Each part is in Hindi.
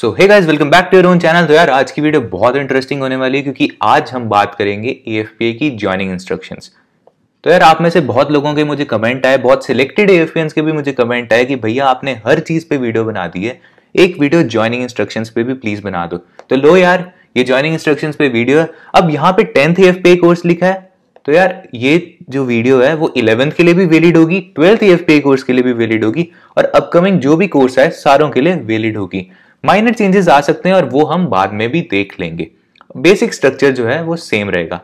so hey guys welcome back to your own channel तो यार आज की वीडियो बहुत इंटरेस्टिंग होने वाली है क्योंकि आज हम बात करेंगे ए की ज्वाइनिंग इंस्ट्रक्शंस तो यार आप में से बहुत लोगों के मुझे कमेंट आए बहुत सिलेक्टेड ए के भी मुझे कमेंट आए कि भैया आपने हर चीज़ पे वीडियो बना दी है एक वीडियो ज्वाइनिंग इंस्ट्रक्शन पे भी प्लीज़ बना दो तो लो यार ये ज्वाइनिंग इंस्ट्रक्शन पे वीडियो है अब यहाँ पे टेंथ ए कोर्स लिखा है तो यार ये जो वीडियो है वो इलेवंथ के लिए भी वैलिड होगी ट्वेल्थ एफ कोर्स के लिए भी वैलिड होगी और अपकमिंग जो भी कोर्स है सारों के लिए वैलिड होगी माइनर चेंजेस आ सकते हैं और वो हम बाद में भी देख लेंगे बेसिक स्ट्रक्चर जो है वो सेम रहेगा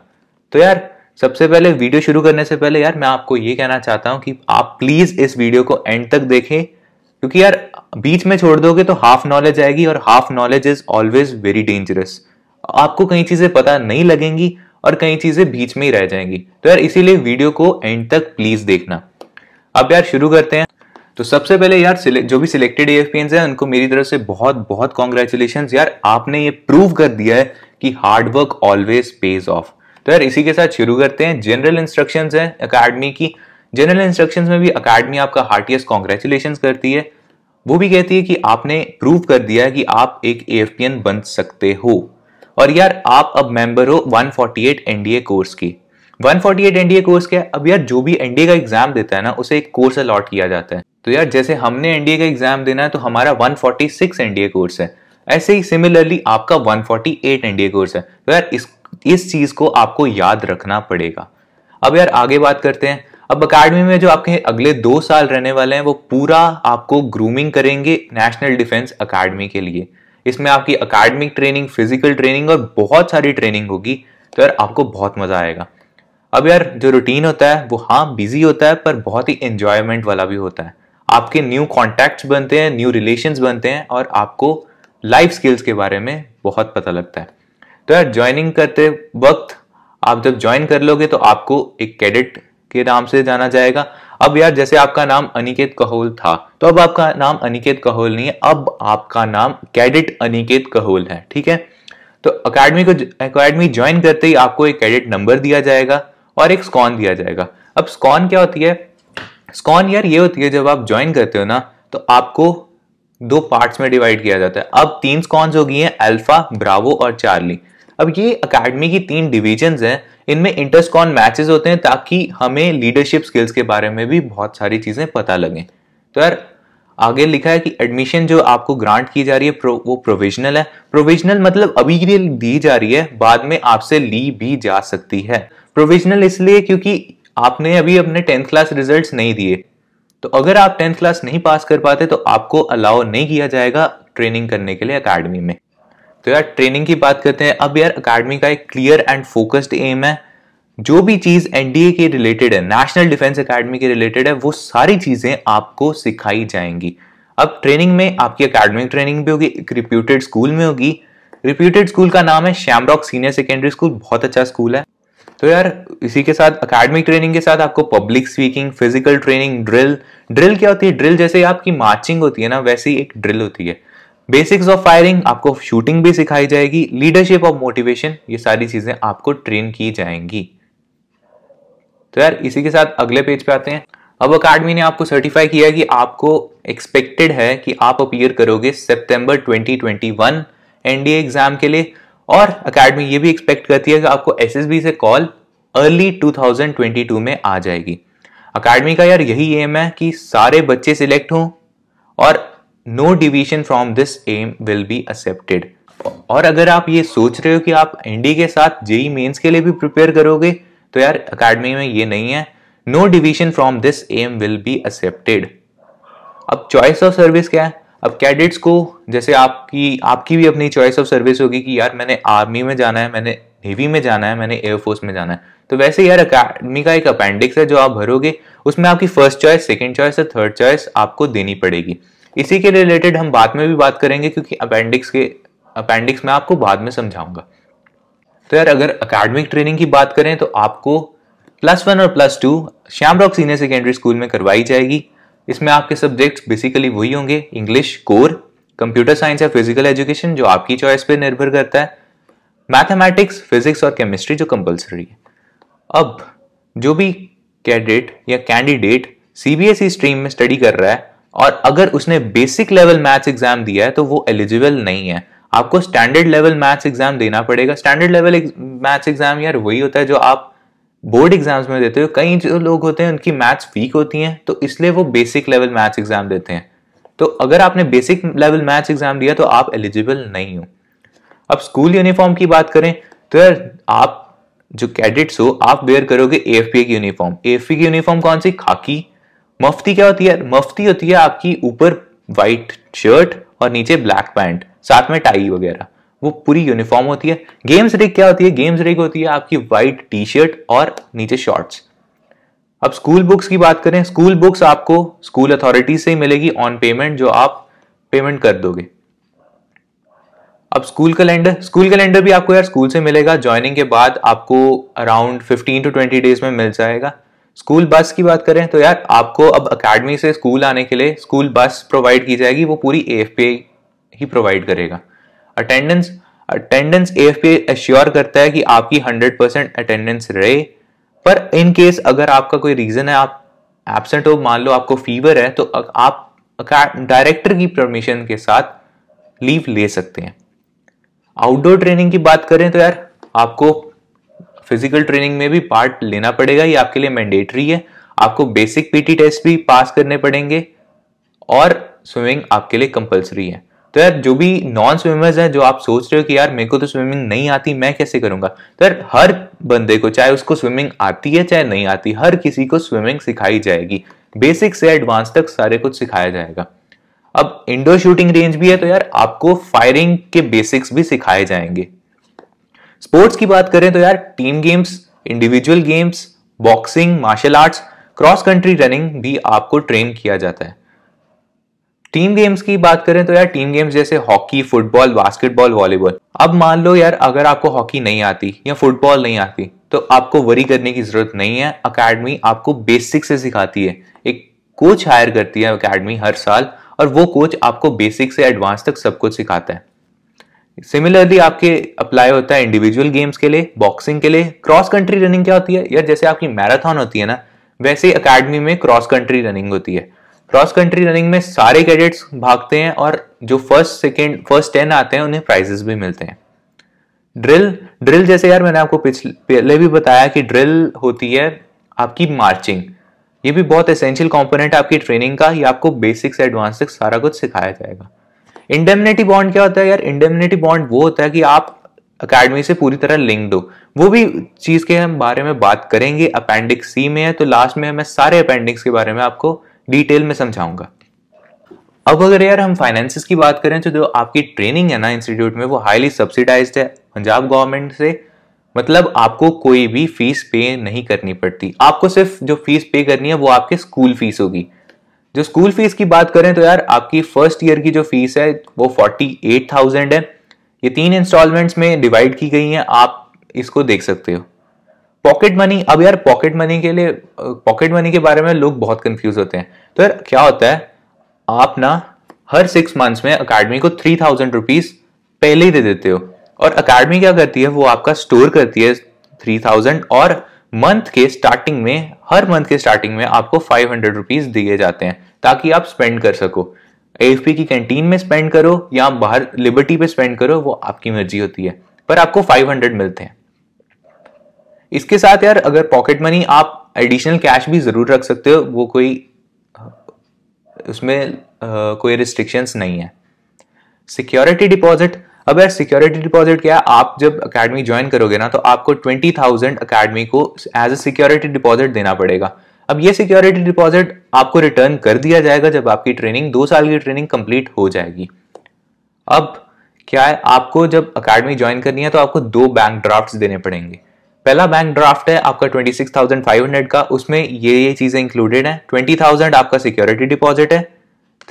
तो यार सबसे पहले वीडियो शुरू करने से पहले यार मैं आपको ये कहना चाहता हूँ कि आप प्लीज़ इस वीडियो को एंड तक देखें क्योंकि यार बीच में छोड़ दोगे तो हाफ नॉलेज आएगी और half knowledge is always very dangerous आपको कई चीज़ें पता नहीं लगेंगी और कई चीज़ें बीच में ही रह जाएंगी तो यार इसीलिए वीडियो को एंड तक प्लीज़ देखना अब यार शुरू करते हैं तो सबसे पहले यार जो भी सिलेक्टेड एएफपीएन हैं उनको मेरी तरफ से बहुत बहुत कॉन्ग्रेचुलेशन यार आपने ये प्रूव कर दिया है कि हार्डवर्क ऑलवेज पेज ऑफ तो यार इसी के साथ शुरू करते हैं जनरल इंस्ट्रक्शन है अकेडमी की जनरल इंस्ट्रक्शन में भी अकेडमी आपका हार्टियस्ट कॉन्ग्रेचुलेशन करती है वो भी कहती है कि आपने प्रूव कर दिया है कि आप एक ए बन सकते हो और यार आप अब मेंबर हो 148 एनडीए कोर्स की 148 एनडीए कोर्स क्या है अब यार जो भी एनडीए का एग्जाम देता है ना उसे एक कोर्स अलॉट किया जाता है तो यार जैसे हमने एनडीए का एग्जाम देना है तो हमारा 146 एनडीए कोर्स है ऐसे ही सिमिलरली आपका 148 एनडीए कोर्स है तो यार इस इस चीज को आपको याद रखना पड़ेगा अब यार आगे बात करते हैं अब अकेडमी में जो आपके अगले दो साल रहने वाले हैं वो पूरा आपको ग्रूमिंग करेंगे नेशनल डिफेंस अकेडमी के लिए इसमें आपकी अकेडमिक ट्रेनिंग फिजिकल ट्रेनिंग और बहुत सारी ट्रेनिंग होगी तो यार आपको बहुत मजा आएगा अब यार जो रूटीन होता है वो हाँ बिजी होता है पर बहुत ही एंजॉयमेंट वाला भी होता है आपके न्यू कॉन्टैक्ट बनते हैं न्यू रिलेशन बनते हैं और आपको लाइफ स्किल्स के बारे में बहुत पता लगता है तो यार ज्वाइनिंग करते वक्त आप जब ज्वाइन कर लोगे तो आपको एक कैडेट के नाम से जाना जाएगा अब यार जैसे आपका नाम अनिकेत कहोल था तो अब आपका नाम अनिकेत कहोल नहीं है अब आपका नाम कैडेट अनिकेत कहोल है ठीक है तो अकेडमी को अकेडमी ज्वाइन करते ही आपको एक कैडेट नंबर दिया जाएगा और एक स्कॉन दिया जाएगा अब स्कॉन क्या होती है स्कॉन यार ये होती है जब आप ज्वाइन करते हो ना तो आपको दो पार्ट्स में डिवाइड किया जाता है अब तीन स्कॉन्स हो गई हैं अल्फा ब्रावो और चार्ली अब ये अकेडमी की तीन डिविजन हैं इनमें इंटरस्कॉन मैचेस होते हैं ताकि हमें लीडरशिप स्किल्स के बारे में भी बहुत सारी चीज़ें पता लगें तो यार आगे लिखा है कि एडमिशन जो आपको ग्रांट की जा रही है प्रो, वो प्रोविजनल है प्रोविजनल मतलब अभी के लिए दी जा रही है बाद में आपसे ली भी जा सकती है प्रोविजनल इसलिए क्योंकि आपने अभी अपने टेंथ क्लास रिजल्ट्स नहीं दिए तो अगर आप टेंथ क्लास नहीं पास कर पाते तो आपको अलाउ नहीं किया जाएगा ट्रेनिंग करने के लिए अकेडमी में तो यार ट्रेनिंग की बात करते हैं अब यार अकेडमी का एक क्लियर एंड फोकस्ड एम है जो भी चीज़ एनडीए के रिलेटेड है नेशनल डिफेंस अकेडमी के रिलेटेड है वो सारी चीज़ें आपको सिखाई जाएंगी अब ट्रेनिंग में आपकी अकेडमिक ट्रेनिंग भी होगी एक रिप्यूटेड स्कूल में होगी रिप्यूटेड स्कूल का नाम है श्यामरॉक सीनियर सेकेंडरी स्कूल बहुत अच्छा स्कूल है तो यार इसी के साथ अकेडमिक ट्रेनिंग के साथ आपको public speaking physical training drill drill क्या होती है ड्रिल जैसे आपकी मार्चिंग होती है ना वैसी एक ड्रिल होती है बेसिक्स ऑफ फायरिंग आपको शूटिंग भी सिखाई जाएगी लीडरशिप ऑफ मोटिवेशन ये सारी चीजें आपको ट्रेन की जाएंगी तो यार इसी के साथ अगले पेज पे आते हैं अब अकेडमी ने आपको सर्टिफाई किया कि आपको एक्सपेक्टेड है कि आप अपीयर करोगे सितंबर 2021 एनडीए एग्जाम के लिए और अकेडमी ये भी एक्सपेक्ट करती है कि आपको एस से कॉल अर्ली 2022 में आ जाएगी अकेडमी का यार यही एम है कि सारे बच्चे सिलेक्ट हों और no division from this arm will be accepted और अगर आप ये सोच रहे हो कि आप एनडी के साथ जेई मेंस e के लिए भी प्रिपेयर करोगे तो यार अकेडमी में ये नहीं है no division from this arm will be accepted अब चॉइस ऑफ सर्विस क्या है अब कैडेट्स को जैसे आपकी आपकी भी अपनी चॉइस ऑफ सर्विस होगी कि यार मैंने आर्मी में जाना है मैंने नेवी में जाना है मैंने एयरफोर्स में जाना है तो वैसे यार अकेडमी का एक अपेंडिक्स है जो आप भरोगे उसमें आपकी फर्स्ट चॉइस सेकेंड चॉइस और थर्ड चॉइस आपको देनी पड़ेगी इसी के रिलेटेड हम बाद में भी बात करेंगे क्योंकि अपेंडिक्स के अपेंडिक्स में आपको बाद में समझाऊंगा तो यार अगर अकेडमिक ट्रेनिंग की बात करें तो आपको प्लस वन और plus two Shamrock senior secondary school में करवाई जाएगी इसमें आपके सब्जेक्ट्स बेसिकली वही होंगे इंग्लिश कोर कंप्यूटर साइंस या फिजिकल एजुकेशन जो आपकी चॉइस पे निर्भर करता है मैथमेटिक्स फिजिक्स और केमिस्ट्री जो कंपलसरी है अब जो भी कैडेट या कैंडिडेट सीबीएसई स्ट्रीम में स्टडी कर रहा है और अगर उसने बेसिक लेवल मैथ्स एग्जाम दिया है तो वो एलिजिबल नहीं है आपको स्टैंडर्ड लेवल मैथ्स एग्जाम देना पड़ेगा स्टैंडर्ड लेवल मैथ्स एग्जाम यार वही होता है जो आप बोर्ड एग्जाम्स में देते हो कई जो लोग होते हैं उनकी मैथ्स वीक होती हैं तो इसलिए वो बेसिक लेवल मैथ्स एग्जाम देते हैं तो अगर आपने बेसिक लेवल मैथ्स एग्जाम दिया तो आप एलिजिबल नहीं हो अब स्कूल यूनिफॉर्म की बात करें तो यार आप जो कैडेट्स हो आप वेयर करोगे ए एफ पी की यूनिफॉर्म ए एफ पी की यूनिफॉर्म कौन सी खाकी मफ्ती क्या होती है मफ्ती होती है आपकी ऊपर वाइट शर्ट और नीचे ब्लैक पैंट साथ में टाई वगैरह वो पूरी यूनिफॉर्म होती है गेम्स रिग क्या होती है गेम्स रिग होती है आपकी वाइट टी शर्ट और नीचे शॉर्ट्स अब स्कूल बुक्स की बात करें स्कूल बुक्स आपको स्कूल अथॉरिटी से ही मिलेगी ऑन पेमेंट जो आप पेमेंट कर दोगे अब स्कूल कैलेंडर स्कूल कैलेंडर भी आपको यार स्कूल से मिलेगा ज्वाइनिंग के बाद आपको अराउंड 15 टू 20 डेज में मिल जाएगा स्कूल बस की बात करें तो यार आपको अब अकेडमी से स्कूल आने के लिए स्कूल बस प्रोवाइड की जाएगी वो पूरी ए ही प्रोवाइड करेगा अटेंडेंस अटेंडेंस एएफपी एश्योर करता है कि आपकी 100% अटेंडेंस रहे पर इन केस अगर आपका कोई रीजन है आप एबसेंट हो मान लो आपको फीवर है तो आप डायरेक्टर की परमिशन के साथ लीव ले सकते हैं आउटडोर ट्रेनिंग की बात करें तो यार आपको फिजिकल ट्रेनिंग में भी पार्ट लेना पड़ेगा ये आपके लिए मैंडेटरी है आपको बेसिक पीटी टेस्ट भी पास करने पड़ेंगे और स्विमिंग आपके लिए कंपलसरी है तो यार जो भी नॉन स्विमर्स हैं जो आप सोच रहे हो कि यार मेरे को तो स्विमिंग नहीं आती मैं कैसे करूंगा तो यार हर बंदे को चाहे उसको स्विमिंग आती है चाहे नहीं आती हर किसी को स्विमिंग सिखाई जाएगी बेसिक से एडवांस तक सारे कुछ सिखाया जाएगा अब इंडोर शूटिंग रेंज भी है तो यार आपको फायरिंग के बेसिक्स भी सिखाए जाएंगे स्पोर्ट्स की बात करें तो यार team games individual games boxing martial arts cross country running भी आपको ट्रेन किया जाता है टीम गेम्स की बात करें तो यार टीम गेम्स जैसे हॉकी फुटबॉल बास्केटबॉल वॉलीबॉल अब मान लो यार अगर आपको हॉकी नहीं आती या फुटबॉल नहीं आती तो आपको वरी करने की जरूरत नहीं है अकेडमी आपको बेसिक से सिखाती है एक कोच हायर करती है अकेडमी हर साल और वो कोच आपको बेसिक से एडवांस तक सब कुछ सिखाता है सिमिलरली आपके अप्लाई होता है इंडिविजुअल गेम्स के लिए बॉक्सिंग के लिए क्रॉस कंट्री रनिंग क्या होती है यार जैसे आपकी मैराथन होती है ना वैसे अकेडमी में क्रॉस कंट्री रनिंग होती है क्रॉस कंट्री रनिंग में सारे कैडेट्स भागते हैं और जो फर्स्ट सेकेंड फर्स्ट टेन आते हैं उन्हें प्राइजेस भी मिलते हैं ड्रिल ड्रिल जैसे यार मैंने आपको पिछले पहले भी बताया कि ड्रिल होती है आपकी मार्चिंग ये भी बहुत एसेंशियल कॉम्पोनेंट है आपकी ट्रेनिंग का ये आपको बेसिक से एडवांस तक सारा कुछ सिखाया जाएगा इंडेमिनेटी बॉन्ड क्या होता है यार इंडेमिनेटी बॉन्ड वो होता है कि आप अकेडमी से पूरी तरह लिंक्ड हो वो भी चीज़ के हम बारे में बात करेंगे अपेंडिक्स सी में है तो लास्ट में मैं सारे अपेंडिक्स के बारे में आपको डिटेल में समझाऊंगा अब अगर यार हम फाइनेंसिस की बात करें तो जो आपकी ट्रेनिंग है ना इंस्टीट्यूट में वो हाईली सब्सिडाइज है पंजाब गवर्नमेंट से मतलब आपको कोई भी फीस पे नहीं करनी पड़ती आपको सिर्फ जो फीस पे करनी है वो आपके स्कूल फीस होगी जो स्कूल फीस की बात करें तो यार आपकी फर्स्ट ईयर की जो फीस है वो फोर्टी एट थाउजेंड है ये तीन इंस्टॉलमेंट्स में डिवाइड की गई है आप इसको देख सकते हो पॉकेट मनी अब यार पॉकेट मनी के लिए पॉकेट मनी के बारे में लोग बहुत कंफ्यूज होते हैं तो यार क्या होता है आप ना हर सिक्स मंथ्स में अकेडमी को थ्री थाउजेंड रुपीज पहले ही दे देते हो और अकेडमी क्या करती है वो आपका स्टोर करती है थ्री थाउजेंड और मंथ के स्टार्टिंग में हर मंथ के स्टार्टिंग में आपको फाइव हंड्रेड रुपीज दिए जाते हैं ताकि आप स्पेंड कर सको एफ की कैंटीन में स्पेंड करो या बाहर लिबर्टी पे स्पेंड करो वो आपकी मर्जी होती है पर आपको फाइव हंड्रेड मिलते हैं इसके साथ यार अगर पॉकेट मनी आप एडिशनल कैश भी ज़रूर रख सकते हो वो कोई उसमें कोई रिस्ट्रिक्शंस नहीं है सिक्योरिटी डिपॉजिट अब यार सिक्योरिटी डिपॉजिट क्या है आप जब अकेडमी ज्वाइन करोगे ना तो आपको ट्वेंटी थाउजेंड अकेडमी को एज ए सिक्योरिटी डिपॉजिट देना पड़ेगा अब ये सिक्योरिटी डिपॉजिट आपको रिटर्न कर दिया जाएगा जब आपकी ट्रेनिंग दो साल की ट्रेनिंग कंप्लीट हो जाएगी अब क्या है आपको जब अकेडमी ज्वाइन करनी है तो आपको दो बैंक ड्राफ्ट देने पड़ेंगे पहला बैंक ड्राफ्ट है आपका 26,500 का उसमें ये ये चीज़ें इंक्लूडेड हैं 20,000 आपका सिक्योरिटी डिपॉजिट है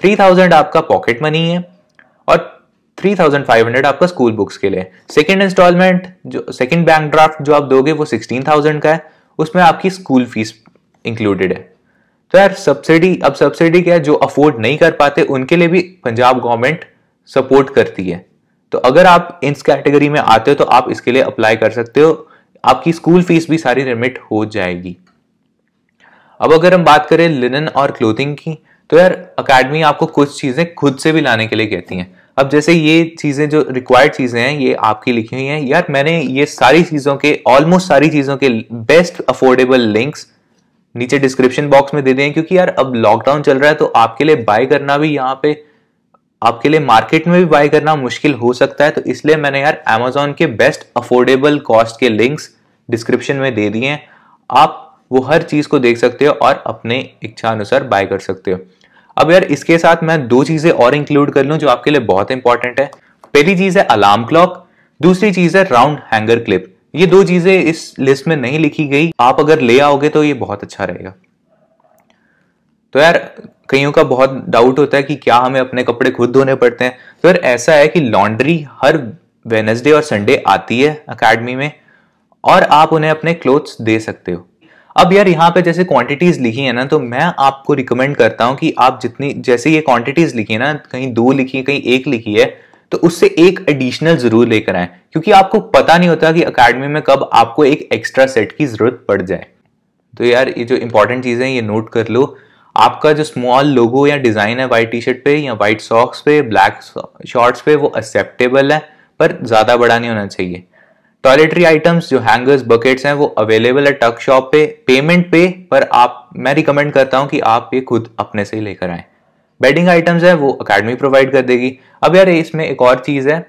3,000 आपका पॉकेट मनी है और 3,500 आपका स्कूल बुक्स के लिए सेकेंड इंस्टॉलमेंट जो सेकेंड बैंक ड्राफ्ट जो आप दोगे वो 16,000 का है उसमें आपकी स्कूल फीस इंक्लूडेड है तो यार सब्सिडी अब सब्सिडी क्या है जो अफोर्ड नहीं कर पाते उनके लिए भी पंजाब गवर्नमेंट सपोर्ट करती है तो अगर आप इस कैटेगरी में आते हो तो आप इसके लिए अप्लाई कर सकते हो आपकी स्कूल फीस भी सारी रिमिट हो जाएगी अब अगर हम बात करें लिनन और क्लोथिंग की तो यार अकेडमी आपको कुछ चीज़ें खुद से भी लाने के लिए कहती हैं अब जैसे ये चीज़ें जो रिक्वायर्ड चीज़ें हैं ये आपकी लिखी हुई हैं यार मैंने ये सारी चीज़ों के ऑलमोस्ट सारी चीज़ों के बेस्ट अफोर्डेबल लिंक्स नीचे डिस्क्रिप्शन बॉक्स में दे दें क्योंकि यार अब लॉकडाउन चल रहा है तो आपके लिए बाय करना भी यहाँ पे आपके लिए मार्केट में भी बाय करना मुश्किल हो सकता है तो इसलिए मैंने यार अमेजोन के बेस्ट अफोर्डेबल कॉस्ट के लिंक्स डिस्क्रिप्शन में दे दिए हैं आप वो हर चीज़ को देख सकते हो और अपने इच्छा अनुसार बाय कर सकते हो अब यार इसके साथ मैं दो चीज़ें और इंक्लूड कर लूँ जो आपके लिए बहुत इंपॉर्टेंट है पहली चीज़ है अलार्म क्लॉक दूसरी चीज़ है राउंड हैंगर क्लिप ये दो चीज़ें इस लिस्ट में नहीं लिखी गई आप अगर ले आओगे तो ये बहुत अच्छा रहेगा तो यार कईयों का बहुत डाउट होता है कि क्या हमें अपने कपड़े खुद धोने पड़ते हैं तो फिर ऐसा है कि लॉन्ड्री हर वेनसडे और संडे आती है अकेडमी में और आप उन्हें अपने क्लोथ्स दे सकते हो अब यार यहाँ पे जैसे क्वांटिटीज लिखी है ना तो मैं आपको रिकमेंड करता हूँ कि आप जितनी जैसे ये क्वांटिटीज लिखी है ना कहीं दो लिखी है कहीं एक लिखी है तो उससे एक एडिशनल जरूर लेकर आए क्योंकि आपको पता नहीं होता कि अकेडमी में कब आपको एक एक्स्ट्रा सेट की जरूरत पड़ जाए तो यार ये जो इंपॉर्टेंट चीज़ें ये नोट कर लो आपका जो स्मॉल लोगो या डिज़ाइन है वाइट टी शर्ट पे या वाइट सॉक्स पे ब्लैक शॉर्ट्स पे वो एक्सेप्टेबल है पर ज़्यादा बड़ा नहीं होना चाहिए टॉयलेटरी आइटम्स जो हैंगर्स बकेट्स हैं वो अवेलेबल है टक शॉप पे पेमेंट पे पर आप मैं रिकमेंड करता हूँ कि आप ये खुद अपने से ही लेकर आए बेडिंग आइटम्स है वो अकेडमी प्रोवाइड कर देगी अब यार इसमें एक और चीज़ है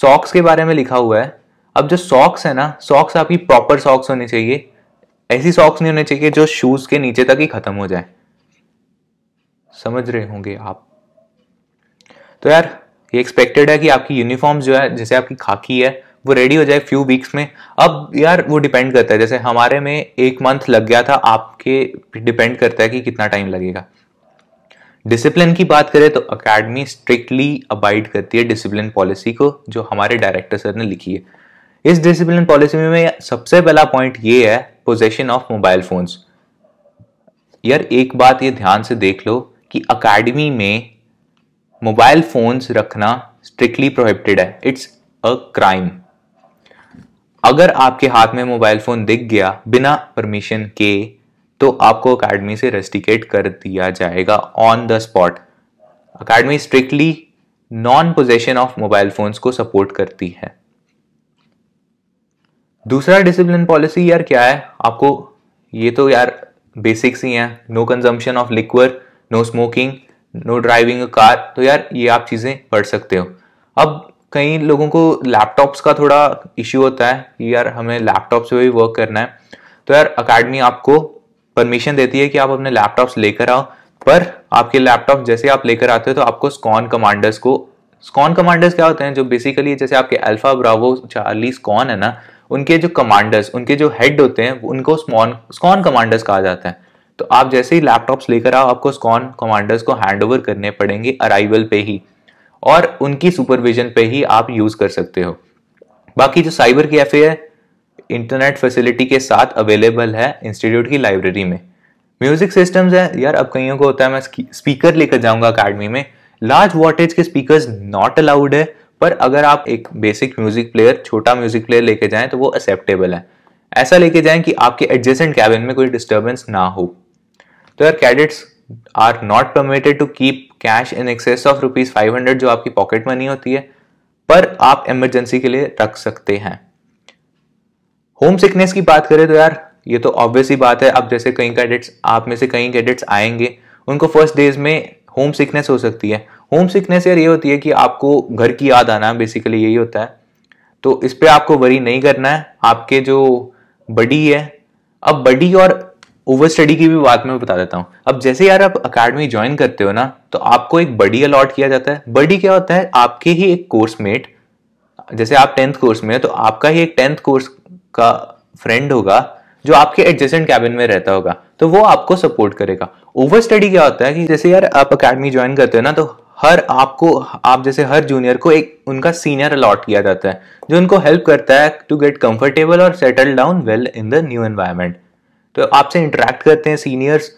सॉक्स के बारे में लिखा हुआ है अब जो सॉक्स है ना सॉक्स आपकी प्रॉपर सॉक्स होनी चाहिए ऐसी सॉक्स नहीं होनी चाहिए जो शूज़ के नीचे तक ही ख़त्म हो जाए समझ रहे होंगे आप तो यार ये एक्सपेक्टेड है कि आपकी यूनिफॉर्म जो है जैसे आपकी खाकी है वो रेडी हो जाए फ्यू वीक्स में अब यार वो डिपेंड करता है जैसे हमारे में एक मंथ लग गया था आपके डिपेंड करता है कि कितना टाइम लगेगा डिसिप्लिन की बात करें तो अकेडमी स्ट्रिक्टली अबाइड करती है डिसिप्लिन पॉलिसी को जो हमारे डायरेक्टर सर ने लिखी है इस डिसिप्लिन पॉलिसी में, सबसे पहला पॉइंट ये है पोजेशन ऑफ मोबाइल फोन्स यार एक बात ये ध्यान से देख लो कि अकेडमी में मोबाइल फोन्स रखना स्ट्रिक्टली प्रोहिबिटेड है इट्स अ क्राइम अगर आपके हाथ में मोबाइल फोन दिख गया बिना परमिशन के तो आपको अकेडमी से रेस्टिकेट कर दिया जाएगा on the spot academy strictly non possession of mobile phones को सपोर्ट करती है दूसरा डिसिप्लिन पॉलिसी यार क्या है आपको ये तो यार बेसिक्स ही है no consumption of liquor no smoking no driving a car तो यार ये आप चीज़ें पढ़ सकते हो अब कई लोगों को लैपटॉप्स का थोड़ा इश्यू होता है कि यार हमें लैपटॉप से भी वर्क करना है तो यार अकेडमी आपको परमिशन देती है कि आप अपने लैपटॉप्स लेकर आओ पर आपके लैपटॉप जैसे आप लेकर आते हो तो आपको स्कॉन कमांडर्स को स्कॉन कमांडर्स क्या होते हैं जो बेसिकली जैसे आपके अल्फा ब्रावो चार्ली स्कॉन है ना उनके जो कमांडर्स उनके जो हेड होते हैं उनको स्मॉन स्कॉन कमांडर्स कहा जाता है तो आप जैसे ही लैपटॉप्स लेकर आओ आपको स्कॉन कमांडर्स को हैंड ओवर करने पड़ेंगे अराइवल पे ही और उनकी सुपरविजन पे ही आप यूज़ कर सकते हो बाकी जो साइबर कैफे है इंटरनेट फैसिलिटी के साथ अवेलेबल है इंस्टीट्यूट की लाइब्रेरी में म्यूजिक सिस्टम्स है यार अब कईयों को होता है मैं स्पीकर लेकर जाऊंगा अकेडमी में लार्ज वोल्टेज के स्पीकर्स नॉट अलाउड है पर अगर आप एक बेसिक म्यूजिक प्लेयर छोटा म्यूजिक प्लेयर लेके जाएं तो वो एक्सेप्टेबल है ऐसा लेके जाएं कि आपके एडजेसेंट कैबिन में कोई डिस्टर्बेंस ना हो तो यार cadets are not permitted to keep cash in excess of rupees five hundred जो आपकी पॉकेट मनी होती है पर आप इमरजेंसी के लिए रख सकते हैं होम सिकनेस की बात करें तो यार ये तो ही बात है अब जैसे कई कैडेट्स आप में से कई कैडेट्स आएंगे उनको फर्स्ट डेज में होम सिकनेस हो सकती है होम सिकनेस यार ये होती है कि आपको घर की याद आना बेसिकली यही होता है तो इस पर आपको वरी नहीं करना है आपके जो बडी है अब बडी और ओवर स्टडी की भी बात मैं बता देता हूँ अब जैसे यार आप अकेडमी ज्वाइन करते हो ना तो आपको एक बडी अलॉट किया जाता है बडी क्या होता है आपके ही एक कोर्स मेट जैसे आप टेंथ कोर्स में हो तो आपका ही एक टेंथ कोर्स का फ्रेंड होगा जो आपके एडजस्टेंट कैबिन में रहता होगा तो वो आपको सपोर्ट करेगा ओवर स्टडी क्या होता है कि जैसे यार आप अकेडमी ज्वाइन करते हो ना तो हर आपको आप जैसे हर जूनियर को एक उनका सीनियर अलॉट किया जाता है जो उनको हेल्प करता है टू गेट कंफर्टेबल और settle down well in the new environment तो आपसे इंटरेक्ट करते हैं सीनियर्स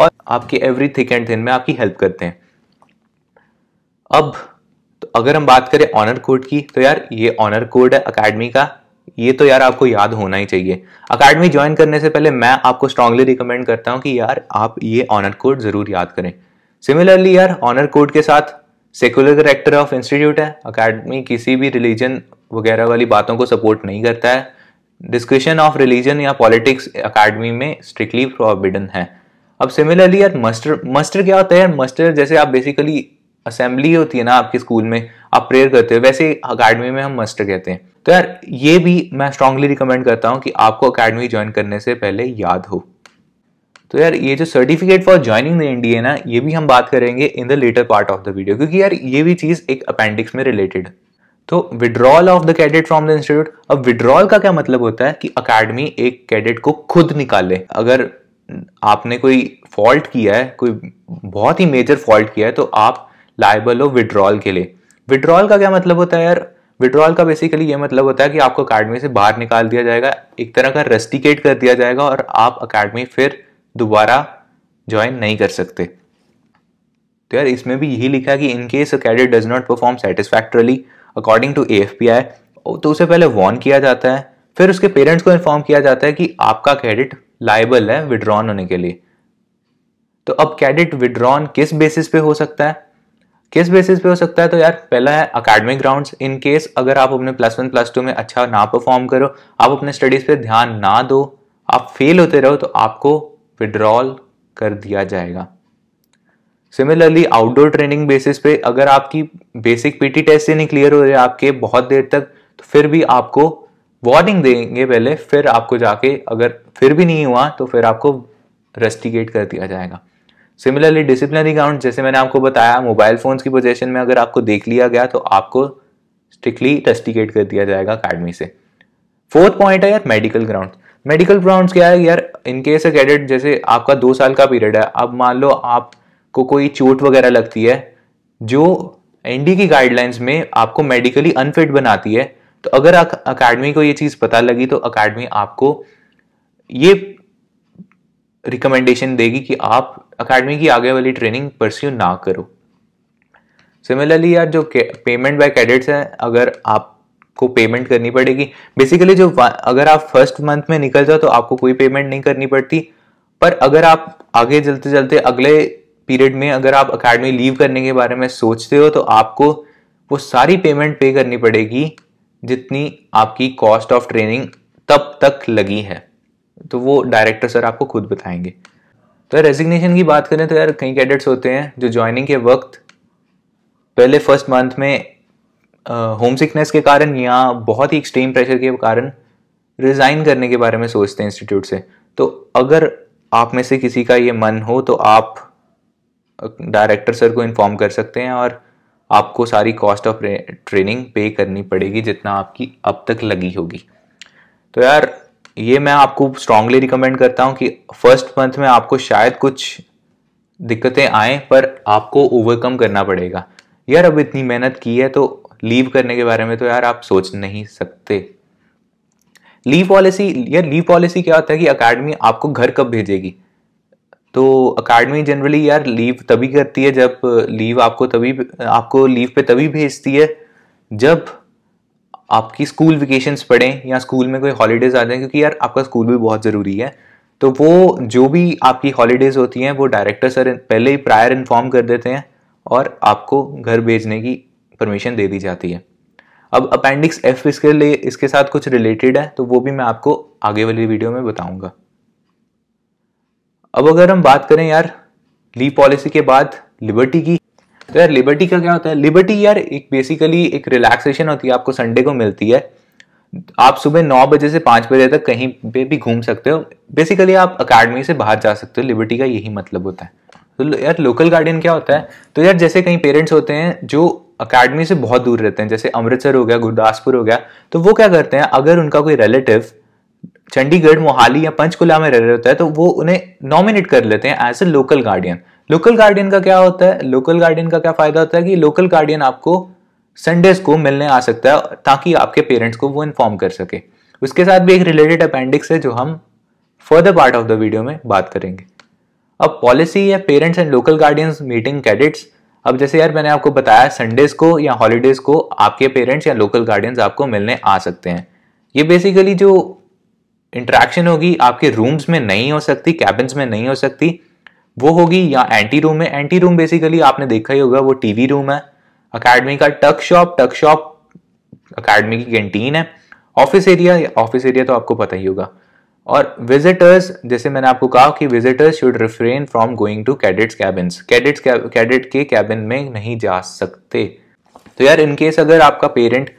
और आपके एवरी थिक एंड थिन में आपकी हेल्प करते हैं अब तो अगर हम बात करें ऑनर कोड की तो यार ये ऑनर कोड है अकेडमी का ये तो यार आपको याद होना ही चाहिए अकेडमी ज्वाइन करने से पहले मैं आपको स्ट्रांगली रिकमेंड करता हूँ कि यार आप ये ऑनर कोड ज़रूर याद करें सिमिलरली यार ऑनर कोड के साथ सेकुलर डायरेक्टर ऑफ इंस्टीट्यूट है अकेडमी किसी भी रिलीजन वगैरह वाली बातों को सपोर्ट नहीं करता है डिस्कशन ऑफ रिलीजन या पॉलिटिक्स अकेडमी में स्ट्रिक्टली प्रोबिडन है अब सिमिलरली यार मस्टर मस्टर क्या होता है यार मस्टर जैसे आप बेसिकली असेंबली होती है ना आपके स्कूल में आप प्रेयर करते हो वैसे अकेडमी में हम मस्टर कहते हैं तो यार ये भी मैं स्ट्रांगली रिकमेंड करता हूँ कि आपको अकेडमी ज्वाइन करने से पहले याद हो तो यार ये जो certificate for joining the India ना ये भी हम बात करेंगे in the latter part of the video क्योंकि यार ये भी चीज़ एक अपेंडिक्स में रिलेटेड तो withdrawal of the cadet from the institute अब विड्रॉल का क्या मतलब होता है कि अकेडमी एक कैडेट को खुद निकाले अगर आपने कोई फॉल्ट किया है कोई बहुत ही मेजर फॉल्ट किया है तो आप लाइबल हो विड्रॉल के लिए विड्रॉल का क्या मतलब होता है यार विड्रॉल का बेसिकली ये मतलब होता है कि आपको अकेडमी से बाहर निकाल दिया जाएगा एक तरह का रेस्टिकेट कर दिया जाएगा और आप अकेडमी फिर दोबारा ज्वाइन नहीं कर सकते तो यार इसमें भी यही लिखा है कि in case a cadet does not perform satisfactorily according to a तो उसे पहले वॉर्न किया जाता है फिर उसके पेरेंट्स को इन्फॉर्म किया जाता है कि आपका क्रेडिट लाइबल है विड्रॉन होने के लिए तो अब क्रेडिट विड्रॉन किस बेसिस पे हो सकता है किस बेसिस पे हो सकता है तो यार पहला है अकेडमिक ग्राउंड इन केस अगर आप अपने प्लस वन प्लस टू में अच्छा ना परफॉर्म करो आप अपने स्टडीज पे ध्यान ना दो आप फेल होते रहो तो आपको विड्रॉल कर दिया जाएगा सिमिलरली आउटडोर ट्रेनिंग बेसिस पे अगर आपकी बेसिक पीटी टेस्ट से नहीं क्लियर हो रहे आपके बहुत देर तक तो फिर भी आपको वार्निंग देंगे पहले फिर आपको जाके अगर फिर भी नहीं हुआ तो फिर आपको रेस्टिगेट कर दिया जाएगा सिमिलरली डिसिप्लिनरी ग्राउंड जैसे मैंने आपको बताया मोबाइल फोन्स की पोजेशन में अगर आपको देख लिया गया तो आपको स्ट्रिक्टली रेस्टिगेट कर दिया जाएगा अकेडमी से फोर्थ पॉइंट है यार मेडिकल ग्राउंड मेडिकल ग्राउंड क्या है यार इनकेस अ कैडेट जैसे आपका दो साल का पीरियड है अब मान लो आप को कोई चोट वगैरह लगती है जो एनडी की गाइडलाइंस में आपको मेडिकली अनफिट बनाती है तो अगर अकेडमी को ये चीज़ पता लगी तो अकेडमी आपको ये रिकमेंडेशन देगी कि आप अकेडमी की आगे वाली ट्रेनिंग परस्यू ना करो सिमिलरली यार जो पेमेंट बाय कैडेट्स हैं अगर आपको पेमेंट करनी पड़ेगी बेसिकली जो अगर आप फर्स्ट मंथ में निकल जाओ तो आपको कोई पेमेंट नहीं करनी पड़ती पर अगर आप आगे चलते चलते अगले पीरियड में अगर आप अकेडमी लीव करने के बारे में सोचते हो तो आपको वो सारी पेमेंट पे करनी पड़ेगी जितनी आपकी कॉस्ट ऑफ ट्रेनिंग तब तक लगी है तो वो डायरेक्टर सर आपको खुद बताएंगे तो रेजिग्नेशन की बात करें तो यार कई कैडेट्स होते हैं जो ज्वाइनिंग के वक्त पहले फर्स्ट मंथ में होम सिकनेस के कारण या बहुत ही एक्सट्रीम प्रेशर के कारण रिज़ाइन करने के बारे में सोचते हैं इंस्टीट्यूट से तो अगर आप में से किसी का ये मन हो तो आप डायरेक्टर सर को इन्फॉर्म कर सकते हैं और आपको सारी कॉस्ट ऑफ ट्रेनिंग पे करनी पड़ेगी जितना आपकी अब तक लगी होगी तो यार ये मैं आपको स्ट्रांगली रिकमेंड करता हूँ कि फर्स्ट मंथ में आपको शायद कुछ दिक्कतें आए पर आपको ओवरकम करना पड़ेगा यार अब इतनी मेहनत की है तो लीव करने के बारे में तो यार आप सोच नहीं सकते लीव पॉलिसी यार लीव पॉलिसी क्या होता है कि अकेडमी आपको घर कब भेजेगी तो अकेडमी जनरली यार लीव तभी करती है जब लीव आपको तभी आपको लीव पे तभी भेजती है जब आपकी स्कूल वेकेशंस पड़े या स्कूल में कोई हॉलीडेज़ आ जाए क्योंकि यार आपका स्कूल भी बहुत ज़रूरी है तो वो जो भी आपकी हॉलीडेज़ होती हैं वो डायरेक्टर सर पहले ही प्रायर इन्फॉर्म कर देते हैं और आपको घर भेजने की परमिशन दे दी जाती है अब अपेंडिक्स एफ इसके लिए इसके साथ कुछ रिलेटेड है तो वो भी मैं आपको आगे वाली वीडियो में बताऊंगा अब अगर हम बात करें यार ली पॉलिसी के बाद लिबर्टी की तो यार लिबर्टी का क्या होता है लिबर्टी यार एक बेसिकली एक रिलैक्सेशन होती है आपको संडे को मिलती है आप सुबह नौ बजे से पाँच बजे तक कहीं पे भी घूम सकते हो बेसिकली आप अकेडमी से बाहर जा सकते हो लिबर्टी का यही मतलब होता है तो यार लोकल गार्डियन क्या होता है तो यार जैसे कहीं पेरेंट्स होते हैं जो अकेडमी से बहुत दूर रहते हैं जैसे अमृतसर हो गया गुरदासपुर हो गया तो वो क्या करते हैं अगर उनका कोई रिलेटिव चंडीगढ़ मोहाली या पंचकुला में रह रहे होता है तो वो उन्हें नॉमिनेट कर लेते हैं as a local guardian local guardian का क्या होता है लोकल गार्डियन का क्या फायदा होता है कि लोकल गार्डियन आपको संडेज को मिलने आ सकता है ताकि आपके पेरेंट्स को वो इन्फॉर्म कर सके उसके साथ भी एक रिलेटेड अपेंडिक्स है जो हम further part of the video में बात करेंगे अब पॉलिसी है parents and local guardians meeting cadets अब जैसे यार मैंने आपको बताया संडेज को या हॉलीडेज को आपके पेरेंट्स या लोकल गार्डियंस आपको मिलने आ सकते हैं ये बेसिकली जो इंट्रैक्शन होगी आपके रूम्स में नहीं हो सकती कैबिन्स में नहीं हो सकती वो होगी या एंटी रूम में एंटी रूम बेसिकली आपने देखा ही होगा वो टीवी रूम है अकेडमी का tuck shop tuck shop academy की कैंटीन है ऑफिस एरिया ऑफिस एरिया तो आपको पता ही होगा और विजिटर्स जैसे मैंने आपको कहा कि visitors should refrain from going to cadets cabins cadets cadet के कैबिन में नहीं जा सकते तो यार इनकेस अगर आपका पेरेंट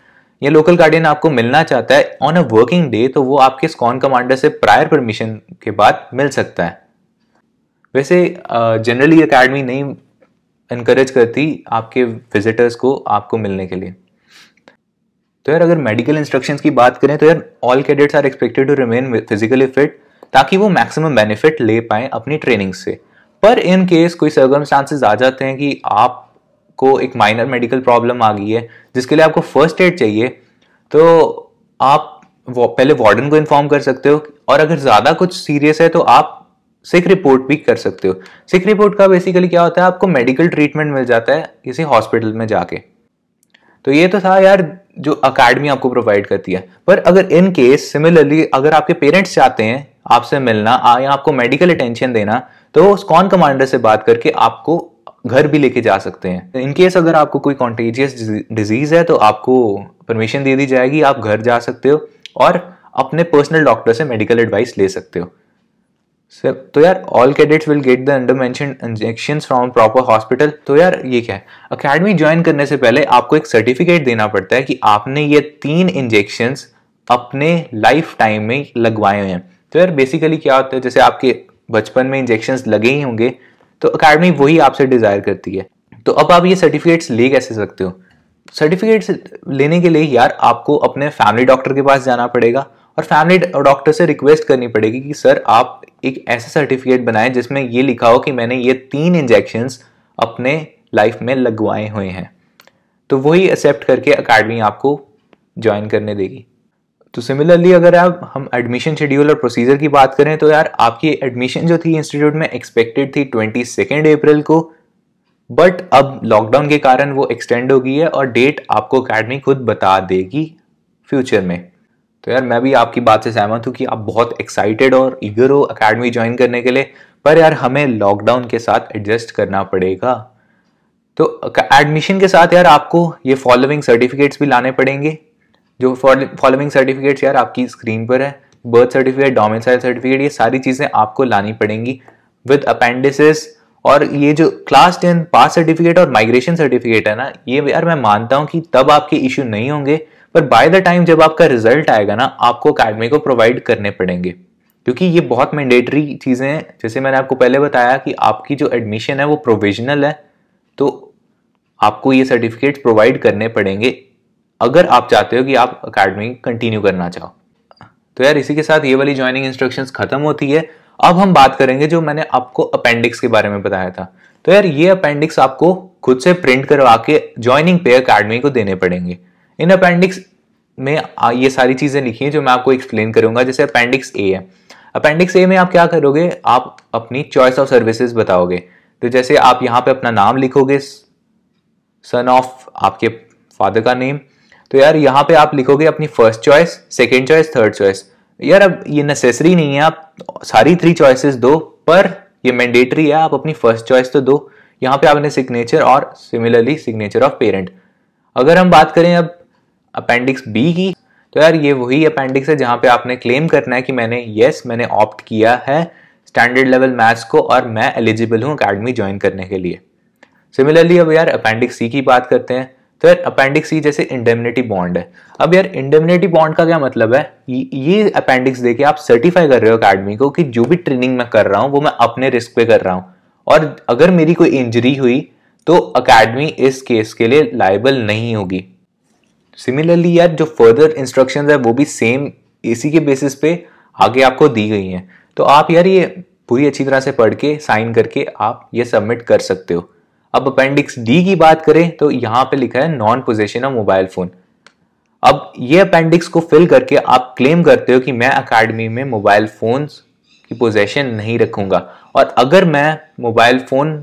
या लोकल गार्डियन आपको मिलना चाहता है ऑन अ वर्किंग डे तो वो आपके स्कॉन कमांडर से प्रायर परमिशन के बाद मिल सकता है वैसे जनरली अकेडमी नहीं इनक्रेज करती आपके विजिटर्स को आपको मिलने के लिए तो यार अगर मेडिकल इंस्ट्रक्शंस की बात करें तो यार all cadets are expected to remain physically fit ताकि वो मैक्सिमम बेनिफिट ले पाए अपनी ट्रेनिंग से पर इन केस कोई सर्कमस्टांसेस आ जाते हैं कि आप को एक माइनर मेडिकल प्रॉब्लम आ गई है जिसके लिए आपको फर्स्ट एड चाहिए तो आप वो पहले वार्डन को इन्फॉर्म कर सकते हो और अगर ज़्यादा कुछ सीरियस है तो आप सिक रिपोर्ट भी कर सकते हो सिक रिपोर्ट का बेसिकली क्या होता है आपको मेडिकल ट्रीटमेंट मिल जाता है किसी हॉस्पिटल में जाके तो ये तो था यार जो अकेडमी आपको प्रोवाइड करती है पर अगर इन केस सिमिलरली अगर आपके पेरेंट्स चाहते हैं आपसे मिलना या आपको मेडिकल अटेंशन देना तो स्कॉन कमांडर से बात करके आपको घर भी लेके जा सकते हैं इन केस अगर आपको कोई कॉन्टेजियस डिजीज़ है तो आपको परमिशन दे दी जाएगी आप घर जा सकते हो और अपने पर्सनल डॉक्टर से मेडिकल एडवाइस ले सकते हो सर तो यार all cadets will get the undermentioned injection from proper hospital तो यार ये क्या है अकेडमी ज्वाइन करने से पहले आपको एक सर्टिफिकेट देना पड़ता है कि आपने ये तीन इंजेक्शन अपने लाइफ टाइम में लगवाए हुए हैं तो यार बेसिकली क्या होता है जैसे आपके बचपन में इंजेक्शन लगे ही होंगे तो अकेडमी वही आपसे डिज़ायर करती है तो अब आप ये सर्टिफिकेट्स ले कैसे सकते हो सर्टिफिकेट्स लेने के लिए यार आपको अपने फैमिली डॉक्टर के पास जाना पड़ेगा और फैमिली डॉक्टर से रिक्वेस्ट करनी पड़ेगी कि सर आप एक ऐसा सर्टिफिकेट बनाएं जिसमें ये लिखा हो कि मैंने ये तीन इंजेक्शन्स अपने लाइफ में लगवाए हुए हैं तो वही एक्सेप्ट करके अकेडमी आपको ज्वाइन करने देगी तो सिमिलरली अगर आप हम एडमिशन शेड्यूल और प्रोसीजर की बात करें तो यार आपकी एडमिशन जो थी इंस्टीट्यूट में एक्सपेक्टेड थी ट्वेंटी सेकेंड अप्रैल को बट अब लॉकडाउन के कारण वो एक्सटेंड हो गई है और डेट आपको अकेडमी खुद बता देगी फ्यूचर में तो यार मैं भी आपकी बात से सहमत हूँ कि आप बहुत एक्साइटेड और ईगर हो अकेडमी ज्वाइन करने के लिए पर यार हमें लॉकडाउन के साथ एडजस्ट करना पड़ेगा तो एडमिशन के साथ यार आपको ये फॉलोइंग सर्टिफिकेट्स भी लाने पड़ेंगे जो फॉलोइंग सर्टिफिकेट्स यार आपकी स्क्रीन पर है बर्थ सर्टिफिकेट डोमिसाइल सर्टिफिकेट ये सारी चीज़ें आपको लानी पड़ेंगी विद अपेंडिसिस और ये जो क्लास टेन पास सर्टिफिकेट और माइग्रेशन सर्टिफिकेट है ना ये यार मैं मानता हूँ कि तब आपके इश्यू नहीं होंगे पर बाय द टाइम जब आपका रिजल्ट आएगा ना आपको अकेडमी को प्रोवाइड करने पड़ेंगे क्योंकि ये बहुत मैंडेटरी चीज़ें हैं जैसे मैंने आपको पहले बताया कि आपकी जो एडमिशन है वो प्रोविजनल है तो आपको ये सर्टिफिकेट प्रोवाइड करने पड़ेंगे अगर आप चाहते हो कि आप अकेडमी कंटिन्यू करना चाहो तो यार इसी के साथ ये वाली ज्वाइनिंग इंस्ट्रक्शन खत्म होती है अब हम बात करेंगे जो मैंने आपको अपेंडिक्स के बारे में बताया था तो यार ये अपेंडिक्स आपको खुद से प्रिंट करवा के ज्वाइनिंग पे अकेडमी को देने पड़ेंगे इन अपेंडिक्स में ये सारी चीज़ें लिखी हैं जो मैं आपको एक्सप्लेन करूंगा जैसे अपेंडिक्स ए है अपेंडिक्स ए में आप क्या करोगे आप अपनी चॉइस ऑफ सर्विसेज बताओगे तो जैसे आप यहाँ पे अपना नाम लिखोगे सन ऑफ आपके फादर का नेम तो यार यहाँ पे आप लिखोगे अपनी first choice second choice third choice यार अब ये नेसेसरी नहीं है आप सारी थ्री चॉइसेस दो पर ये मैंडेटरी है आप अपनी फर्स्ट चॉइस तो दो यहाँ पे आपने सिग्नेचर और सिमिलरली सिग्नेचर ऑफ पेरेंट अगर हम बात करें अब अपेंडिक्स बी की तो यार ये वही अपेंडिक्स है जहाँ पे आपने क्लेम करना है कि मैंने यस मैंने ऑप्ट किया है स्टैंडर्ड लेवल मैथ्स को और मैं एलिजिबल हूँ अकेडमी ज्वाइन करने के लिए सिमिलरली अब यार अपेंडिक्स सी की बात करते हैं तो यार अपेंडिक्स ई जैसे इंडेमिनिटी बॉन्ड है अब यार इंडेमिनिटी बॉन्ड का क्या मतलब है ये अपेंडिक्स देके आप सर्टिफाई कर रहे हो अकेडमी को कि जो भी ट्रेनिंग मैं कर रहा हूँ वो मैं अपने रिस्क पे कर रहा हूँ और अगर मेरी कोई इंजरी हुई तो अकेडमी इस केस के लिए लाइबल नहीं होगी सिमिलरली यार जो फर्दर इंस्ट्रक्शन है वो भी सेम इसी के बेसिस पे आगे आपको दी गई हैं तो आप यार ये पूरी अच्छी तरह से पढ़ के साइन करके आप ये सबमिट कर सकते हो अब अपेंडिक्स डी की बात करें तो यहाँ पे लिखा है non possession of mobile phone अब ये अपेंडिक्स को फिल करके आप क्लेम करते हो कि मैं अकेडमी में मोबाइल फोन की पोजेशन नहीं रखूंगा और अगर मैं मोबाइल फोन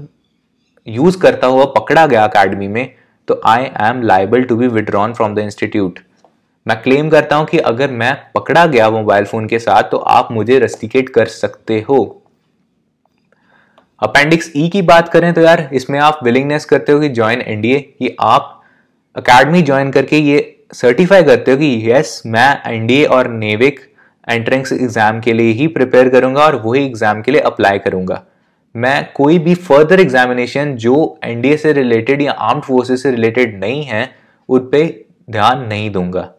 यूज करता हुआ पकड़ा गया अकेडमी में तो I am liable to be withdrawn from the institute मैं क्लेम करता हूं कि अगर मैं पकड़ा गया मोबाइल फोन के साथ तो आप मुझे रेस्टिकेट कर सकते हो अपेंडिक्स ई e की बात करें तो यार इसमें आप विलिंगनेस करते हो कि ज्वाइन एनडीए कि आप अकेडमी ज्वाइन करके ये सर्टिफाई करते हो कि यस मैं एनडीए और नेविक एंट्रेंस एग्ज़ाम के लिए ही प्रिपेयर करूंगा और वही एग्ज़ाम के लिए अप्लाई करूंगा मैं कोई भी फर्दर एग्जामिनेशन जो एनडीए से रिलेटेड या आर्म्ड फोर्सेस से रिलेटेड नहीं है उन पर ध्यान नहीं दूंगा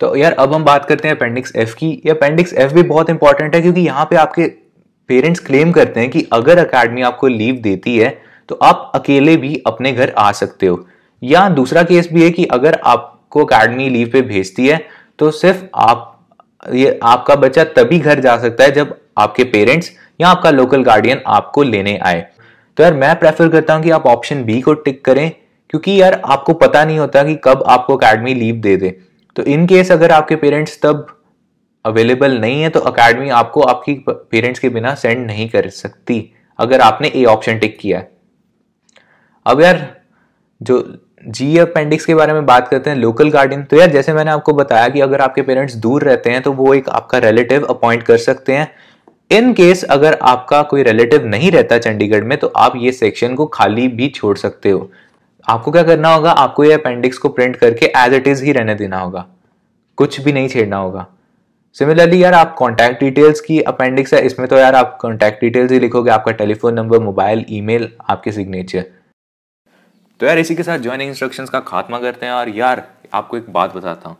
तो यार अब हम बात करते हैं अपेंडिक्स एफ की अपेंडिक्स एफ भी बहुत इंपॉर्टेंट है क्योंकि यहाँ पे आपके पेरेंट्स क्लेम करते हैं कि अगर अकेडमी आपको लीव देती है तो आप अकेले भी अपने घर आ सकते हो या दूसरा केस भी है कि अगर आपको अकेडमी लीव पे भेजती है तो सिर्फ आप ये आपका बच्चा तभी घर जा सकता है जब आपके पेरेंट्स या आपका लोकल गार्डियन आपको लेने आए तो यार मैं प्रेफर करता हूँ कि आप ऑप्शन बी को टिक करें क्योंकि यार आपको पता नहीं होता कि कब आपको अकेडमी लीव दे दे तो इन केस अगर आपके पेरेंट्स तब अवेलेबल नहीं है तो अकेडमी आपको आपकी पेरेंट्स के बिना सेंड नहीं कर सकती अगर आपने ए ऑप्शन टिक किया है अब यार जो जी अपेंडिक्स के बारे में बात करते हैं लोकल गार्डियन तो यार जैसे मैंने आपको बताया कि अगर आपके पेरेंट्स दूर रहते हैं तो वो एक आपका रिलेटिव अपॉइंट कर सकते हैं इन केस अगर आपका कोई रिलेटिव नहीं रहता चंडीगढ़ में तो आप ये सेक्शन को खाली भी छोड़ सकते हो आपको क्या करना होगा आपको ये अपेंडिक्स को प्रिंट करके एज इट इज ही रहने देना होगा कुछ भी नहीं छेड़ना होगा सिमिलरली यार आप कॉन्टैक्ट डिटेल्स की अपेंडिक्स है इसमें तो यार आप कॉन्टैक्ट डिटेल्स ही लिखोगे आपका टेलीफोन नंबर मोबाइल ईमेल आपके सिग्नेचर तो यार इसी के साथ ज्वाइनिंग इंस्ट्रक्शंस का खात्मा करते हैं और यार आपको एक बात बताता हूँ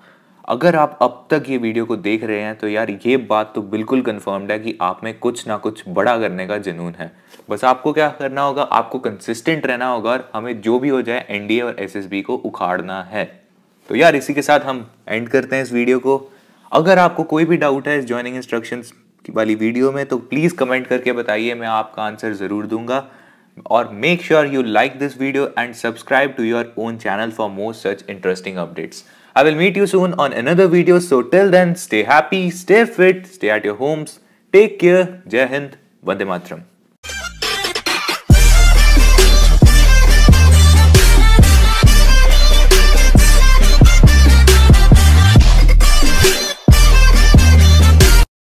अगर आप अब तक ये वीडियो को देख रहे हैं तो यार ये बात तो बिल्कुल कन्फर्म्ड है कि आप में कुछ ना कुछ बड़ा करने का जुनून है बस आपको क्या करना होगा आपको कंसिस्टेंट रहना होगा और हमें जो भी हो जाए एनडीए और एसएसबी को उखाड़ना है तो यार इसी के साथ हम एंड करते हैं इस वीडियो को अगर आपको कोई भी डाउट है इस ज्वाइनिंग इंस्ट्रक्शंस वाली वीडियो में तो प्लीज़ कमेंट करके बताइए मैं आपका आंसर ज़रूर दूंगा और make sure you like this video and subscribe to your own channel for more such interesting updates I will meet you soon on another video so till then stay happy stay fit stay at your homes take care जय हिंद वंदे मातरम